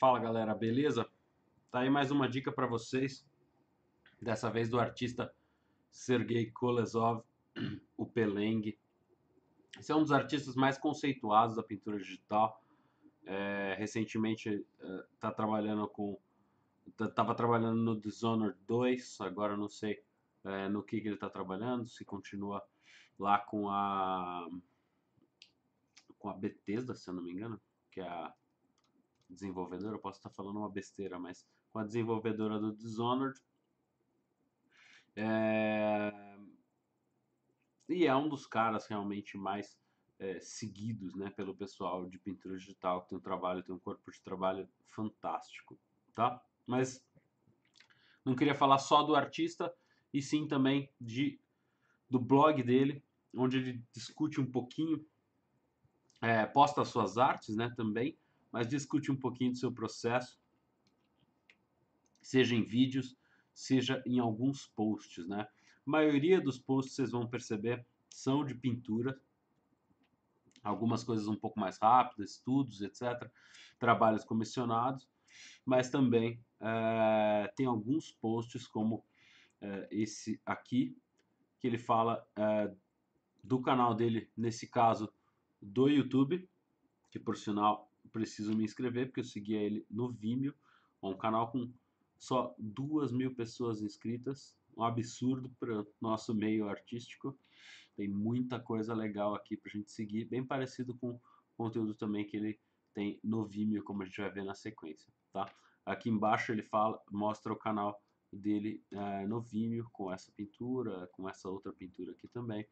Fala galera, beleza? Tá aí mais uma dica para vocês, dessa vez do artista Sergei Kolesov, o Peleng. Esse é um dos artistas mais conceituados da pintura digital. É, recentemente está é, tá trabalhando com estava tá, trabalhando no Dishonored 2, agora não sei é, no que, que ele está trabalhando, se continua lá com a com a Bethesda, se eu não me engano, que é a desenvolvedora, eu posso estar falando uma besteira, mas com a desenvolvedora do Dishonored. É... E é um dos caras realmente mais é, seguidos né, pelo pessoal de pintura digital, que tem um trabalho, tem um corpo de trabalho fantástico, tá? Mas não queria falar só do artista, e sim também de, do blog dele, onde ele discute um pouquinho, é, posta suas artes né, também, mas discute um pouquinho do seu processo, seja em vídeos, seja em alguns posts, né? A maioria dos posts, vocês vão perceber, são de pintura, algumas coisas um pouco mais rápidas, estudos, etc., trabalhos comissionados, mas também é, tem alguns posts como é, esse aqui, que ele fala é, do canal dele, nesse caso, do YouTube, que por sinal preciso me inscrever, porque eu segui ele no Vimeo, um canal com só duas mil pessoas inscritas, um absurdo para nosso meio artístico. Tem muita coisa legal aqui para a gente seguir, bem parecido com o conteúdo também que ele tem no Vimeo, como a gente vai ver na sequência, tá? Aqui embaixo ele fala, mostra o canal dele eh, no Vimeo com essa pintura, com essa outra pintura aqui também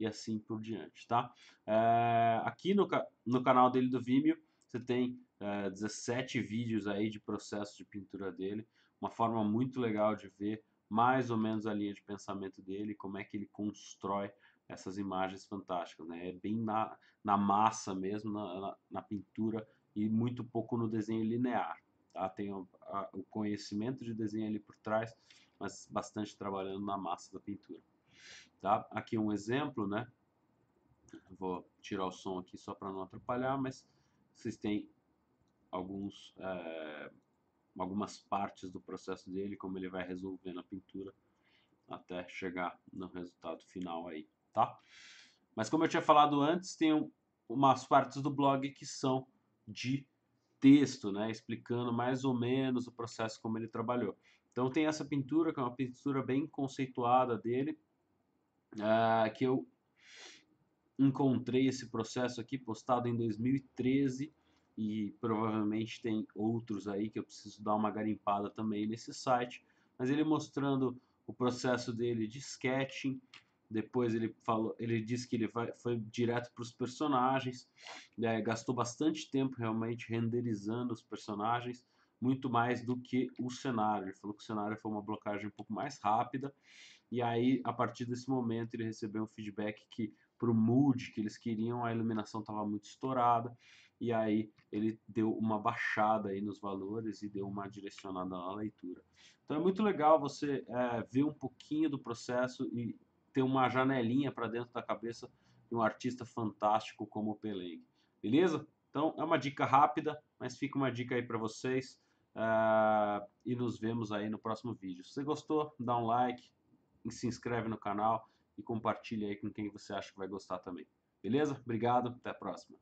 e assim por diante, tá? Eh, aqui no, no canal dele do Vimeo você tem 17 eh, vídeos aí de processo de pintura dele, uma forma muito legal de ver mais ou menos a linha de pensamento dele, como é que ele constrói essas imagens fantásticas, né? É bem na, na massa mesmo, na, na, na pintura e muito pouco no desenho linear, tá? Tem o, a, o conhecimento de desenho ali por trás, mas bastante trabalhando na massa da pintura, tá? Aqui um exemplo, né? Vou tirar o som aqui só para não atrapalhar, mas vocês têm alguns, é, algumas partes do processo dele, como ele vai resolvendo a pintura até chegar no resultado final aí, tá? Mas como eu tinha falado antes, tem um, umas partes do blog que são de texto, né, explicando mais ou menos o processo como ele trabalhou. Então tem essa pintura, que é uma pintura bem conceituada dele, uh, que eu encontrei esse processo aqui postado em 2013 e provavelmente tem outros aí que eu preciso dar uma garimpada também nesse site, mas ele mostrando o processo dele de sketching, depois ele falou, ele disse que ele vai, foi direto para os personagens, né, gastou bastante tempo realmente renderizando os personagens, muito mais do que o cenário. Ele falou que o cenário foi uma blocagem um pouco mais rápida, e aí a partir desse momento ele recebeu um feedback que para o mood que eles queriam, a iluminação estava muito estourada, e aí ele deu uma baixada aí nos valores e deu uma direcionada na leitura. Então é muito legal você é, ver um pouquinho do processo e ter uma janelinha para dentro da cabeça de um artista fantástico como o Peleg. Beleza? Então é uma dica rápida, mas fica uma dica aí para vocês. Uh, e nos vemos aí no próximo vídeo. Se você gostou, dá um like, se inscreve no canal e compartilhe aí com quem você acha que vai gostar também. Beleza? Obrigado, até a próxima.